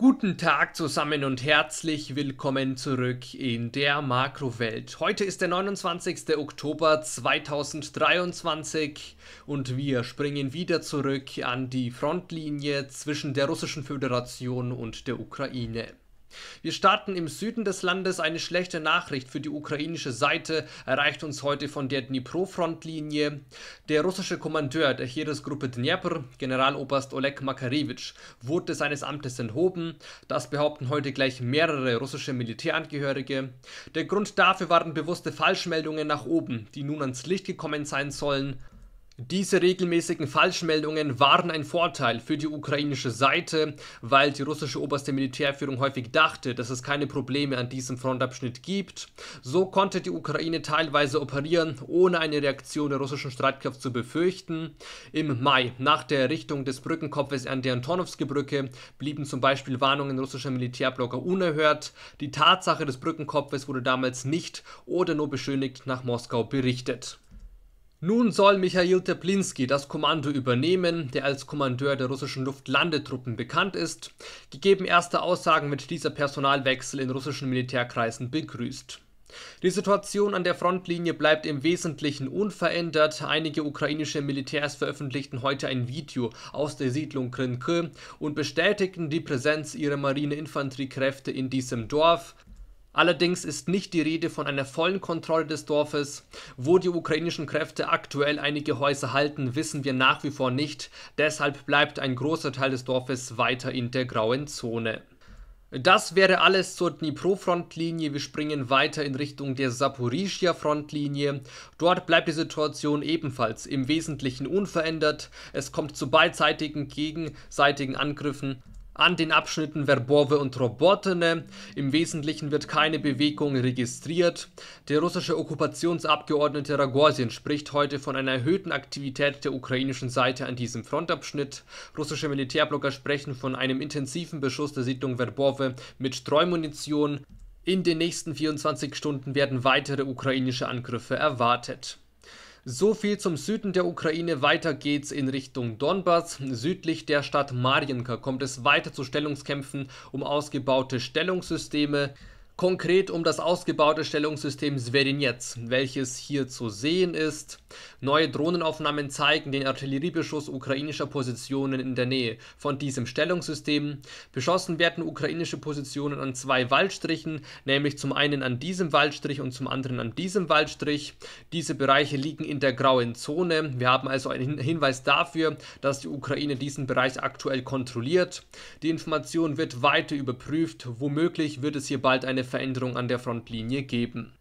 Guten Tag zusammen und herzlich willkommen zurück in der Makrowelt. Heute ist der 29. Oktober 2023 und wir springen wieder zurück an die Frontlinie zwischen der Russischen Föderation und der Ukraine. Wir starten im Süden des Landes. Eine schlechte Nachricht für die ukrainische Seite erreicht uns heute von der Dnipro-Frontlinie. Der russische Kommandeur der Heeresgruppe Dnieper, Generaloberst Oleg Makarevich, wurde seines Amtes enthoben. Das behaupten heute gleich mehrere russische Militärangehörige. Der Grund dafür waren bewusste Falschmeldungen nach oben, die nun ans Licht gekommen sein sollen. Diese regelmäßigen Falschmeldungen waren ein Vorteil für die ukrainische Seite, weil die russische oberste Militärführung häufig dachte, dass es keine Probleme an diesem Frontabschnitt gibt. So konnte die Ukraine teilweise operieren, ohne eine Reaktion der russischen Streitkräfte zu befürchten. Im Mai, nach der Errichtung des Brückenkopfes an der Antonowski-Brücke, blieben zum Beispiel Warnungen russischer Militärblocker unerhört. Die Tatsache des Brückenkopfes wurde damals nicht oder nur beschönigt nach Moskau berichtet. Nun soll Michail Teplinski das Kommando übernehmen, der als Kommandeur der russischen Luftlandetruppen bekannt ist, gegeben erste Aussagen wird dieser Personalwechsel in russischen Militärkreisen begrüßt. Die Situation an der Frontlinie bleibt im Wesentlichen unverändert. Einige ukrainische Militärs veröffentlichten heute ein Video aus der Siedlung Krynke und bestätigten die Präsenz ihrer Marineinfanteriekräfte in diesem Dorf. Allerdings ist nicht die Rede von einer vollen Kontrolle des Dorfes. Wo die ukrainischen Kräfte aktuell einige Häuser halten, wissen wir nach wie vor nicht. Deshalb bleibt ein großer Teil des Dorfes weiter in der grauen Zone. Das wäre alles zur Dnipro-Frontlinie. Wir springen weiter in Richtung der Saporischia-Frontlinie. Dort bleibt die Situation ebenfalls im Wesentlichen unverändert. Es kommt zu beidseitigen gegenseitigen Angriffen. An den Abschnitten Verbove und Robotene im Wesentlichen wird keine Bewegung registriert. Der russische Okkupationsabgeordnete Ragorsin spricht heute von einer erhöhten Aktivität der ukrainischen Seite an diesem Frontabschnitt. Russische Militärblogger sprechen von einem intensiven Beschuss der Siedlung Verbove mit Streumunition. In den nächsten 24 Stunden werden weitere ukrainische Angriffe erwartet. So viel zum Süden der Ukraine. Weiter geht's in Richtung Donbass. Südlich der Stadt Marienka kommt es weiter zu Stellungskämpfen um ausgebaute Stellungssysteme konkret um das ausgebaute Stellungssystem Sverinets, welches hier zu sehen ist. Neue Drohnenaufnahmen zeigen den Artilleriebeschuss ukrainischer Positionen in der Nähe von diesem Stellungssystem. Beschossen werden ukrainische Positionen an zwei Waldstrichen, nämlich zum einen an diesem Waldstrich und zum anderen an diesem Waldstrich. Diese Bereiche liegen in der grauen Zone. Wir haben also einen Hinweis dafür, dass die Ukraine diesen Bereich aktuell kontrolliert. Die Information wird weiter überprüft. Womöglich wird es hier bald eine Veränderung an der Frontlinie geben.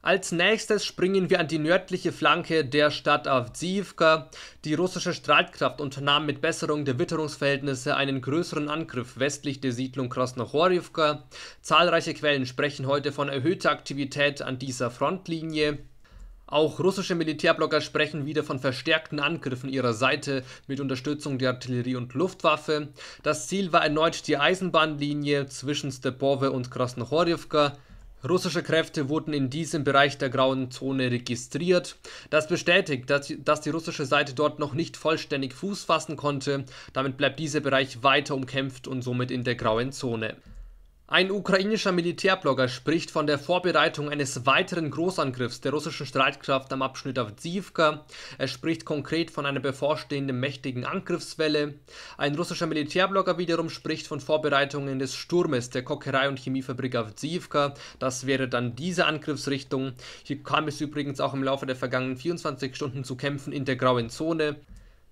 Als nächstes springen wir an die nördliche Flanke der Stadt Avdiivka. Die russische Streitkraft unternahm mit Besserung der Witterungsverhältnisse einen größeren Angriff westlich der Siedlung Krasnohorivka. Zahlreiche Quellen sprechen heute von erhöhter Aktivität an dieser Frontlinie. Auch russische Militärblogger sprechen wieder von verstärkten Angriffen ihrer Seite mit Unterstützung der Artillerie und Luftwaffe. Das Ziel war erneut die Eisenbahnlinie zwischen Stepove und Krasnohorivka. Russische Kräfte wurden in diesem Bereich der grauen Zone registriert. Das bestätigt, dass, dass, die russische Seite dort noch nicht vollständig Fuß fassen konnte. Damit bleibt dieser Bereich weiter umkämpft und somit in der grauen Zone. Ein ukrainischer Militärblogger spricht von der Vorbereitung eines weiteren Großangriffs der russischen Streitkraft am Abschnitt Avdiivka. Er spricht konkret von einer bevorstehenden mächtigen Angriffswelle. Ein russischer Militärblogger wiederum spricht von Vorbereitungen des Sturmes der Kokerei- und Chemiefabrik Avdiivka. Das wäre dann diese Angriffsrichtung. Hier kam es übrigens auch im Laufe der vergangenen 24 Stunden zu Kämpfen in der grauen Zone.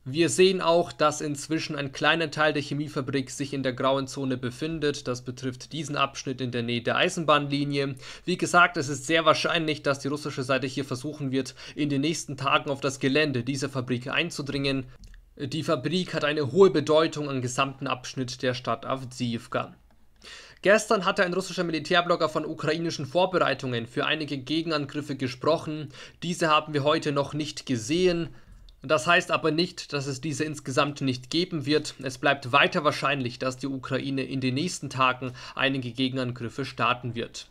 Wir sehen auch, dass inzwischen ein kleiner Teil der Chemiefabrik sich in der grauen Zone befindet. Das betrifft diesen Abschnitt in der Nähe der Eisenbahnlinie. Wie gesagt, es ist sehr wahrscheinlich, dass die russische Seite hier versuchen wird, in den nächsten Tagen auf das Gelände dieser Fabrik einzudringen. Die Fabrik hat eine hohe Bedeutung am gesamten Abschnitt der Stadt Avdiivka. Gestern hatte ein russischer Militärblogger von ukrainischen Vorbereitungen für einige Gegenangriffe gesprochen. Diese haben wir heute noch nicht gesehen. Das heißt aber nicht, dass es diese insgesamt nicht geben wird. Es bleibt weiter wahrscheinlich, dass die Ukraine in den nächsten Tagen einige Gegenangriffe starten wird.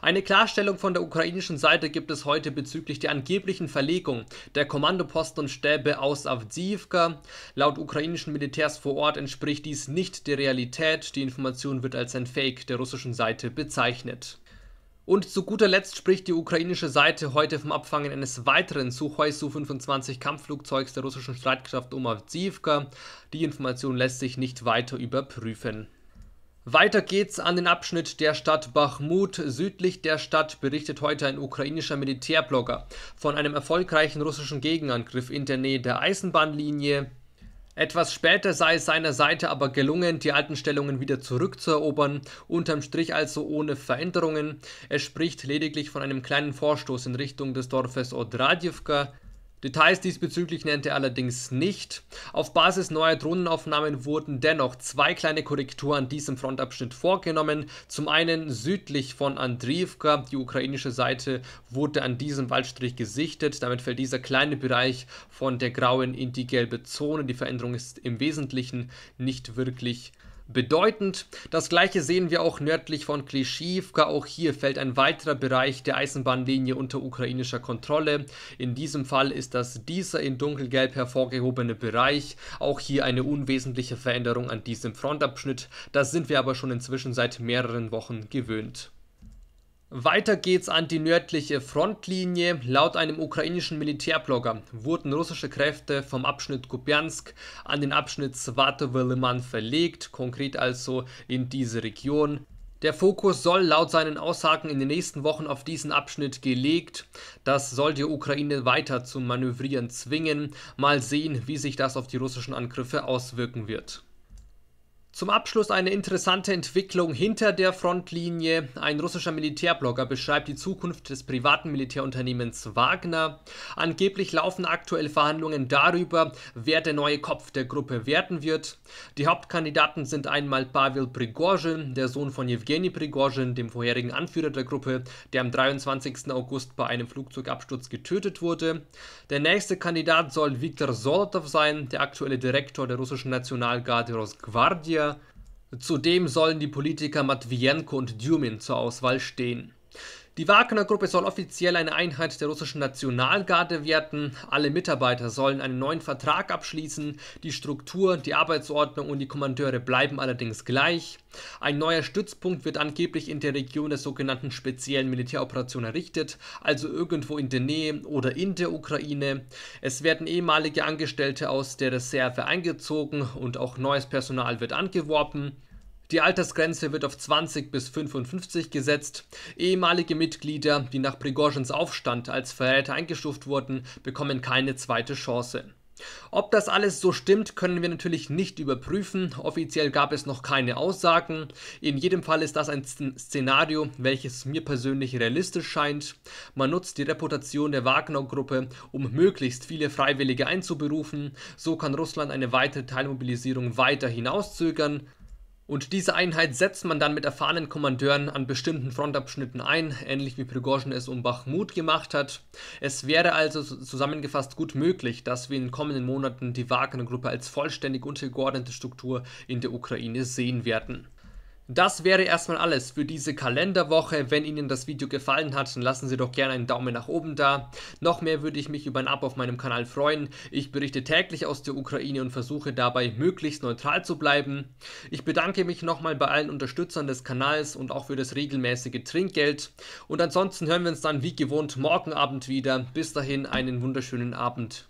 Eine Klarstellung von der ukrainischen Seite gibt es heute bezüglich der angeblichen Verlegung der Kommandoposten und Stäbe aus Avdiivka. Laut ukrainischen Militärs vor Ort entspricht dies nicht der Realität. Die Information wird als ein Fake der russischen Seite bezeichnet. Und zu guter Letzt spricht die ukrainische Seite heute vom Abfangen eines weiteren Suchoi Su-25 Kampfflugzeugs der russischen Streitkraft Omavdiivka. Die Information lässt sich nicht weiter überprüfen. Weiter geht's an den Abschnitt der Stadt Bachmut. Südlich der Stadt berichtet heute ein ukrainischer Militärblogger von einem erfolgreichen russischen Gegenangriff in der Nähe der Eisenbahnlinie. Etwas später sei es seiner Seite aber gelungen, die alten Stellungen wieder zurückzuerobern, unterm Strich also ohne Veränderungen. Er spricht lediglich von einem kleinen Vorstoß in Richtung des Dorfes Odradjewka, Details diesbezüglich nennt er allerdings nicht. Auf Basis neuer Drohnenaufnahmen wurden dennoch zwei kleine Korrekturen an diesem Frontabschnitt vorgenommen. Zum einen südlich von Andriivka, die ukrainische Seite wurde an diesem Waldstrich gesichtet. Damit fällt dieser kleine Bereich von der grauen in die gelbe Zone. Die Veränderung ist im Wesentlichen nicht wirklich bedeutend. Das gleiche sehen wir auch nördlich von Klischivka. Auch hier fällt ein weiterer Bereich der Eisenbahnlinie unter ukrainischer Kontrolle. In diesem Fall ist das dieser in dunkelgelb hervorgehobene Bereich. Auch hier eine unwesentliche Veränderung an diesem Frontabschnitt. Das sind wir aber schon inzwischen seit mehreren Wochen gewöhnt. Weiter geht's an die nördliche Frontlinie. Laut einem ukrainischen Militärblogger wurden russische Kräfte vom Abschnitt Kupiansk an den Abschnitt swatovo liman verlegt, konkret also in diese Region. Der Fokus soll laut seinen Aussagen in den nächsten Wochen auf diesen Abschnitt gelegt. Das soll die Ukraine weiter zum Manövrieren zwingen. Mal sehen, wie sich das auf die russischen Angriffe auswirken wird. Zum Abschluss eine interessante Entwicklung hinter der Frontlinie. Ein russischer Militärblogger beschreibt die Zukunft des privaten Militärunternehmens Wagner. Angeblich laufen aktuell Verhandlungen darüber, wer der neue Kopf der Gruppe werden wird. Die Hauptkandidaten sind einmal Pavel Prigozhin, der Sohn von Jewgeni Prigozhin, dem vorherigen Anführer der Gruppe, der am 23. August bei einem Flugzeugabsturz getötet wurde. Der nächste Kandidat soll Viktor Solotow sein, der aktuelle Direktor der russischen Nationalgarde Rosgvardia. Zudem sollen die Politiker Matvijenko und Dumin zur Auswahl stehen. Die Wagner Gruppe soll offiziell eine Einheit der russischen Nationalgarde werden. Alle Mitarbeiter sollen einen neuen Vertrag abschließen. Die Struktur, die Arbeitsordnung und die Kommandeure bleiben allerdings gleich. Ein neuer Stützpunkt wird angeblich in der Region der sogenannten speziellen Militäroperation errichtet, also irgendwo in der Nähe oder in der Ukraine. Es werden ehemalige Angestellte aus der Reserve eingezogen und auch neues Personal wird angeworben. Die Altersgrenze wird auf 20 bis 55 gesetzt. Ehemalige Mitglieder, die nach Prigorschens Aufstand als Verräter eingestuft wurden, bekommen keine zweite Chance. Ob das alles so stimmt, können wir natürlich nicht überprüfen. Offiziell gab es noch keine Aussagen. In jedem Fall ist das ein Szenario, welches mir persönlich realistisch scheint. Man nutzt die Reputation der Wagner-Gruppe, um möglichst viele Freiwillige einzuberufen. So kann Russland eine weitere Teilmobilisierung weiter hinauszögern. Und diese Einheit setzt man dann mit erfahrenen Kommandeuren an bestimmten Frontabschnitten ein, ähnlich wie Prigozhin es um Bachmut gemacht hat. Es wäre also zusammengefasst gut möglich, dass wir in den kommenden Monaten die Wagner-Gruppe als vollständig untergeordnete Struktur in der Ukraine sehen werden. Das wäre erstmal alles für diese Kalenderwoche. Wenn Ihnen das Video gefallen hat, dann lassen Sie doch gerne einen Daumen nach oben da. Noch mehr würde ich mich über ein Abo auf meinem Kanal freuen. Ich berichte täglich aus der Ukraine und versuche dabei möglichst neutral zu bleiben. Ich bedanke mich nochmal bei allen Unterstützern des Kanals und auch für das regelmäßige Trinkgeld. Und ansonsten hören wir uns dann wie gewohnt morgen Abend wieder. Bis dahin einen wunderschönen Abend.